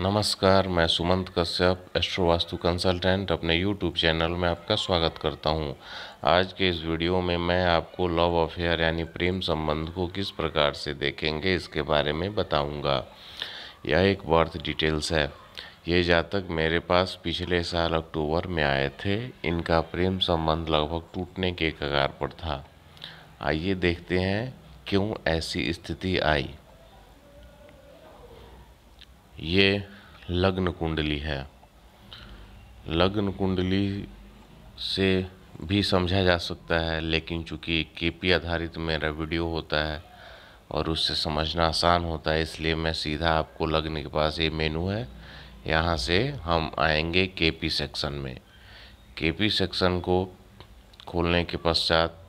नमस्कार मैं Sumant Kashyap astro vastu consultant अपने यूट्यूब चैनल में आपका स्वागत करता हूं। आज के इस वीडियो में मैं आपको लव अफेयर यानी प्रेम संबंध को किस प्रकार से देखेंगे इसके बारे में बताऊंगा। यह एक बर्थ डिटेल्स है ये जातक मेरे पास पिछले साल अक्टूबर में आए थे इनका प्रेम संबंध लगभग टूटने के कगार पर था आइए देखते हैं क्यों ऐसी स्थिति आई ये लग्न कुंडली है लग्न कुंडली से भी समझा जा सकता है लेकिन चूँकि केपी आधारित मेरा वीडियो होता है और उससे समझना आसान होता है इसलिए मैं सीधा आपको लग्न के पास ये मेनू है यहाँ से हम आएंगे केपी सेक्शन में केपी सेक्शन को खोलने के पश्चात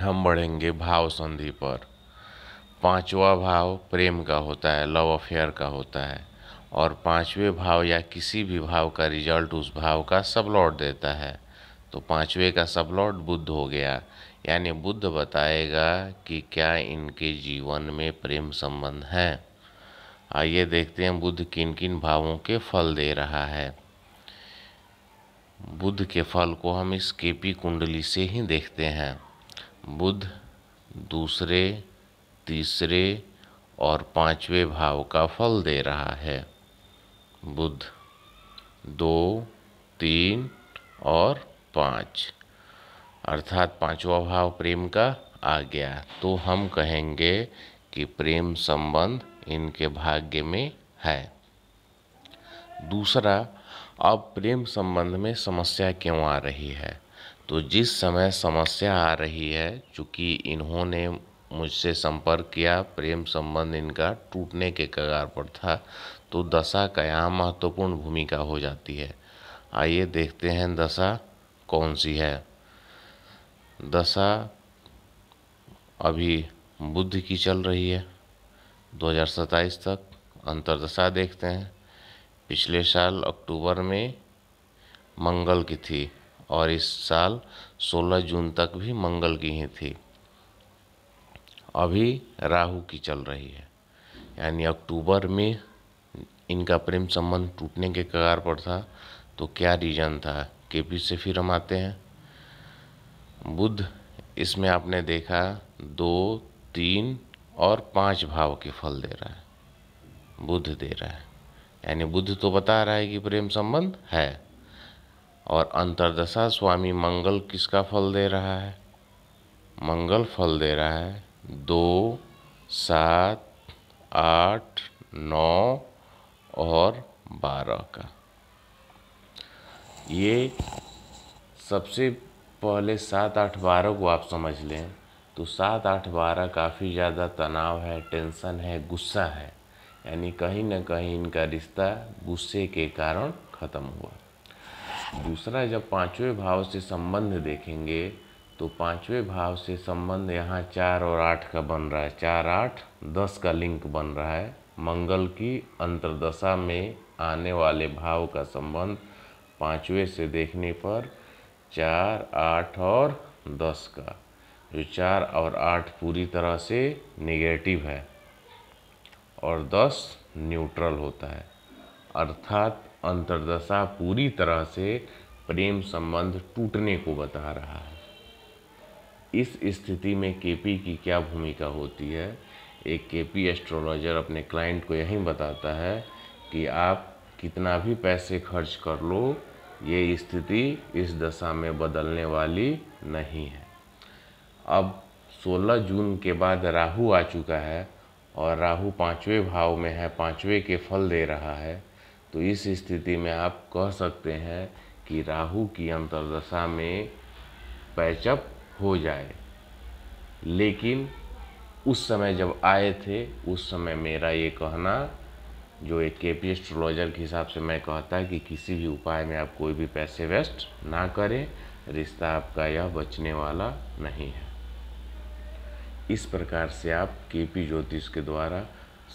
हम बढ़ेंगे भाव संधि पर पांचवा भाव प्रेम का होता है लव अफेयर का होता है और पांचवे भाव या किसी भी भाव का रिजल्ट उस भाव का सब लौट देता है तो पांचवे का सब लौट बुद्ध हो गया यानी बुद्ध बताएगा कि क्या इनके जीवन में प्रेम संबंध है आइए देखते हैं बुद्ध किन किन भावों के फल दे रहा है बुद्ध के फल को हम इस केपी कुंडली से ही देखते हैं बुद्ध दूसरे तीसरे और पांचवे भाव का फल दे रहा है बुध दो तीन और पाँच अर्थात पांचवा भाव प्रेम का आ गया तो हम कहेंगे कि प्रेम संबंध इनके भाग्य में है दूसरा अब प्रेम संबंध में समस्या क्यों आ रही है तो जिस समय समस्या आ रही है चूँकि इन्होंने मुझसे संपर्क किया प्रेम संबंध इनका टूटने के कगार पर था तो दशा का यहाँ महत्वपूर्ण भूमिका हो जाती है आइए देखते हैं दशा कौन सी है दशा अभी बुद्ध की चल रही है 2027 तक अंतरदशा देखते हैं पिछले साल अक्टूबर में मंगल की थी और इस साल 16 जून तक भी मंगल की ही थी अभी राहु की चल रही है यानी अक्टूबर में इनका प्रेम संबंध टूटने के कगार पर था तो क्या रीज़न था के पी से फिर हम आते हैं बुध इसमें आपने देखा दो तीन और पांच भाव के फल दे रहा है बुध दे रहा है यानी बुध तो बता रहा है कि प्रेम संबंध है और अंतरदशा स्वामी मंगल किसका फल दे रहा है मंगल फल दे रहा है दो सात आठ नौ और बारह का ये सबसे पहले सात आठ बारह को आप समझ लें तो सात आठ बारह काफ़ी ज़्यादा तनाव है टेंशन है गुस्सा है यानी कहीं ना कहीं इनका रिश्ता गुस्से के कारण ख़त्म हुआ दूसरा जब पांचवें भाव से संबंध देखेंगे तो पांचवे भाव से संबंध यहाँ चार और आठ का बन रहा है चार आठ दस का लिंक बन रहा है मंगल की अंतर्दशा में आने वाले भाव का संबंध पांचवे से देखने पर चार आठ और दस का जो चार और आठ पूरी तरह से नेगेटिव है और दस न्यूट्रल होता है अर्थात अंतर्दशा पूरी तरह से प्रेम संबंध टूटने को बता रहा है इस स्थिति में केपी की क्या भूमिका होती है एक केपी एस्ट्रोलॉजर अपने क्लाइंट को यही बताता है कि आप कितना भी पैसे खर्च कर लो ये स्थिति इस दशा में बदलने वाली नहीं है अब 16 जून के बाद राहु आ चुका है और राहु पाँचवें भाव में है पाँचवें के फल दे रहा है तो इस स्थिति में आप कह सकते हैं कि राहु की अंतर्दशा में पैचअप हो जाए लेकिन उस समय जब आए थे उस समय मेरा ये कहना जो एक के पी एस्ट्रोलॉजर के हिसाब से मैं कहता कि किसी भी उपाय में आप कोई भी पैसे वेस्ट ना करें रिश्ता आपका यह बचने वाला नहीं है इस प्रकार से आप के पी ज्योतिष के द्वारा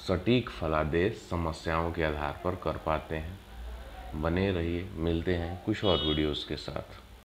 सटीक फलादेश समस्याओं के आधार पर कर पाते हैं बने रहिए मिलते हैं कुछ और वीडियोस के साथ